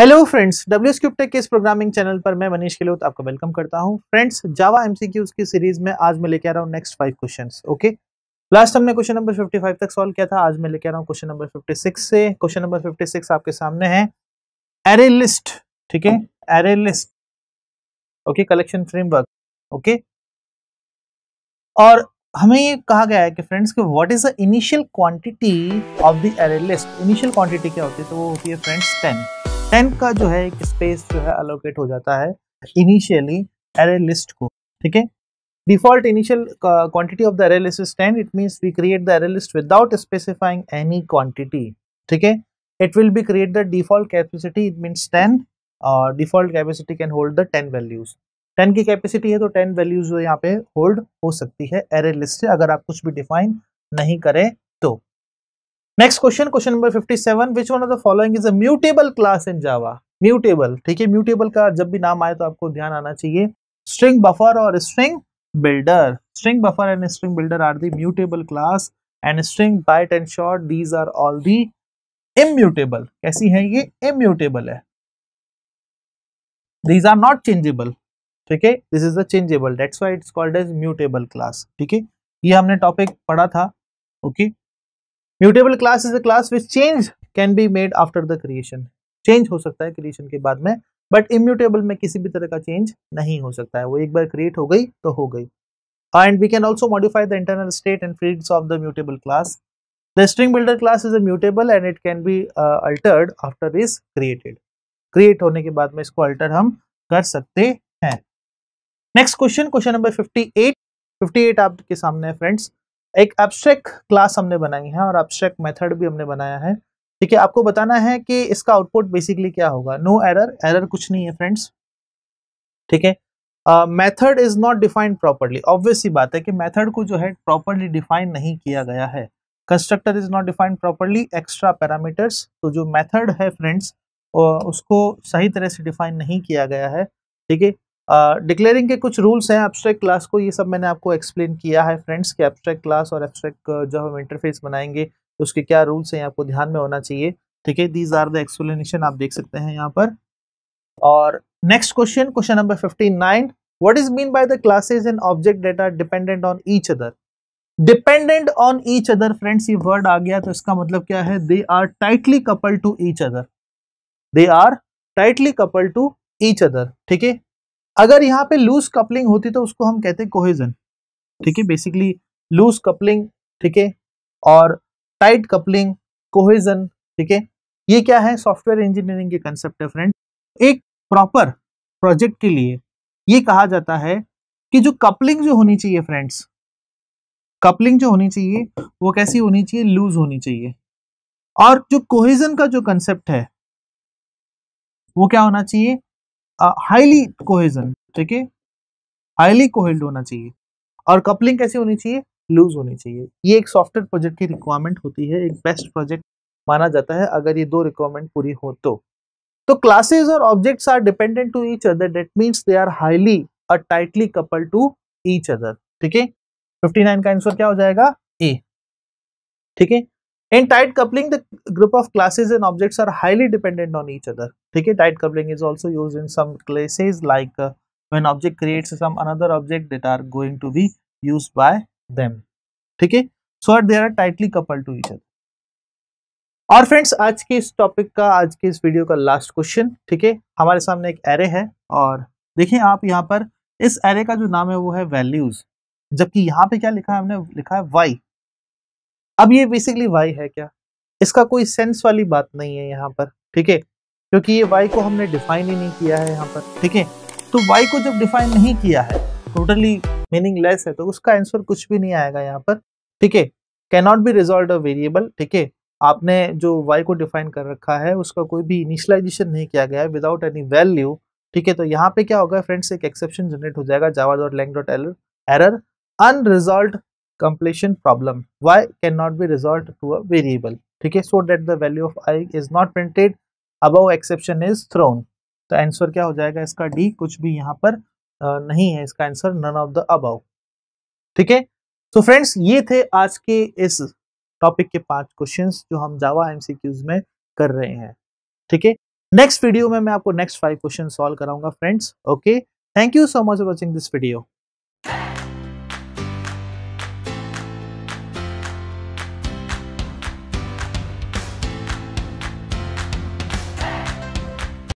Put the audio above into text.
Hello friends W cube tech के इस programming channel पर मैं मनीष खिलोत आपका वेलकम करता हूं फ्रेंड्स जावा एमसीक्यूज की सीरीज में आज मैं लेके आ रहा हूं next five questions okay last हमने क्वेश्चन नंबर 55 तक सॉल्व किया था आज मैं लेके आ रहा हूं क्वेश्चन नंबर 56 से क्वेश्चन नंबर 56 आपके सामने है एरे लिस्ट ठीक है array list okay collection framework okay और हमें ये कहा गया है कि फ्रेंड्स कि what is the initial quantity of the array list initial quantity क्या होती है तो वो होती है फ्रेंड्स टेन टेंथ का जो है एक स्पेस जो है अलोकेट हो जाता है इनिशियली एरे लिस्ट को ठीक है default initial quantity of the array list is ten it means we create the array list without specifying any quantity ठीक है it will be create the default capacity it means ten और default capacity can hold the ten values ten की capacity है तो ten values यहाँ पे hold हो सकती है एरे लिस्ट से अगर आप कुछ भी डिफाइन नहीं करें तो next question question number 57 seven which one of the following is a mutable class in Java mutable ठीक है म्यूटेबल का जब भी नाम आए तो आपको ध्यान आना चाहिए स्ट्रिंग बफर और string builder string buffer and string builder are the mutable class and string byte and short these are all the immutable कैसी है ये इम्यूटेबल है दीज आर नॉट चेंजेबल ठीक है this is the changeable dates why it's called as mutable class ठीक है ये हमने टॉपिक पढ़ा था okay okay? Mutable class is a class which change can be made after the creation change हो सकता है क्रिएशन के बाद में बट इम्यूटेबल में किसी भी तरह का चेंज नहीं हो सकता है वो एक बार क्रिएट हो गई तो हो गई and we can also modify the internal state and fields of the mutable class the string builder class is a and it can be altered after is created create होने के बाद में इसको अल्टर हम कर सकते हैं नेक्स्ट क्वेश्चन क्वेश्चन नंबर 58 58 आपके सामने है फ्रेंड्स एक एब्स्ट्रैक्ट क्लास हमने बनाई है और एब्स्ट्रैक्ट मेथड भी हमने बनाया है ठीक है आपको बताना है कि इसका आउटपुट बेसिकली क्या होगा नो एरर एरर कुछ नहीं है फ्रेंड्स ठीक है method is not defined properly obvious ही बात है कि मेथड को जो है प्रॉपरली डिफाइन नहीं किया गया है constructor is not defined properly extra parameters तो जो मेथड है फ्रेंड्स उसको सही तरह से डिफाइन नहीं किया गया है ठीक है डिक्लेयरिंग के कुछ रूल्स हैं एब्स्ट्रैक्ट क्लास को ये सब मैंने आपको एक्सप्लेन किया है फ्रेंड्स कि एब्स्ट्रैक्ट क्लास और एब्स्ट्रैक्ट जो हम इंटरफेस बनाएंगे तो उसके क्या रूल्स हैं आपको ध्यान में होना चाहिए ठीक है दीज आर द एक्सप्लेनेशन आप देख सकते हैं यहाँ पर और next question question number fifty nine what is mean by the classes and object data dependent on each other dependent on each other friends ये वर्ड आ गया तो इसका मतलब क्या है they are tightly couple to each other they are tightly couple to each other ठीक है अगर यहाँ पे लूज कपलिंग होती तो उसको हम कहते हैं कोहेजन ठीक है बेसिकली लूज कपलिंग ठीक है और टाइट कपलिंग कोहेजन ठीक है ये क्या है सॉफ्टवेयर इंजीनियरिंग के कंसेप्ट है फ्रेंड एक प्रॉपर प्रोजेक्ट के लिए ये कहा जाता है कि जो कपलिंग जो होनी चाहिए फ्रेंड्स कपलिंग जो होनी चाहिए वो कैसी होनी चाहिए लूज होनी चाहिए और जो कोहेजन का जो कंसेप्ट है वो क्या होना चाहिए हाईली कोहेजन ठीक है हाईली कोहेल्ड होना चाहिए और कपलिंग कैसी होनी चाहिए लूज होनी चाहिए ये एक सॉफ्टवेयर प्रोजेक्ट की रिक्वायरमेंट होती है एक बेस्ट प्रोजेक्ट माना जाता है अगर ये दो रिक्वायरमेंट पूरी हो तो तो क्लासेस और objects are dependent to each other that means they are highly और tightly couple to each other ठीक है 59 का आंसर क्या हो जाएगा ए ठीक है In tight coupling, the group of classes and objects are highly dependent on each other. Okay, tight coupling is also used in some cases like uh, when object creates some another object that are going to be used by them. Okay, so they are tightly coupled to each other. और friends आज के इस topic का आज के इस video का last question ठीक है हमारे सामने एक एरे है और देखिए आप यहाँ पर इस एरे का जो नाम है वो है वैल्यूज जबकि यहाँ पे क्या लिखा है हमने लिखा है वाई अब ये बेसिकली वाई है क्या इसका कोई सेंस वाली बात नहीं है यहाँ पर ठीक है क्योंकि ये वाई को हमने डिफाइन ही नहीं किया है यहाँ पर ठीक है तो वाई को जब डिफाइन नहीं किया है टोटली मीनिंग है तो उसका आंसर कुछ भी नहीं आएगा यहाँ पर ठीक है cannot be resolve a variable ठीक है आपने जो y को डिफाइन कर रखा है उसका कोई भी इनिशलाइजेशन नहीं किया गया है विदाउट एनी वैल्यू ठीक है तो यहाँ पे क्या होगा फ्रेंड्स एक एक्सेप्शन जनरेट हो जाएगा java dot lang dot error unresolve completion problem y cannot be resolved to a variable ठीक है so that the value of i is not printed above exception is thrown तो answer क्या हो जाएगा इसका D कुछ भी यहाँ पर नहीं है इसका answer none of the above ठीक है सो फ्रेंड्स ये थे आज के इस टॉपिक के पांच क्वेश्चंस जो हम जावा एमसीक्यूज में कर रहे हैं ठीक है नेक्स्ट वीडियो में मैं आपको नेक्स्ट फाइव क्वेश्चन सॉल्व कराऊंगा friends okay thank you so much for watching this video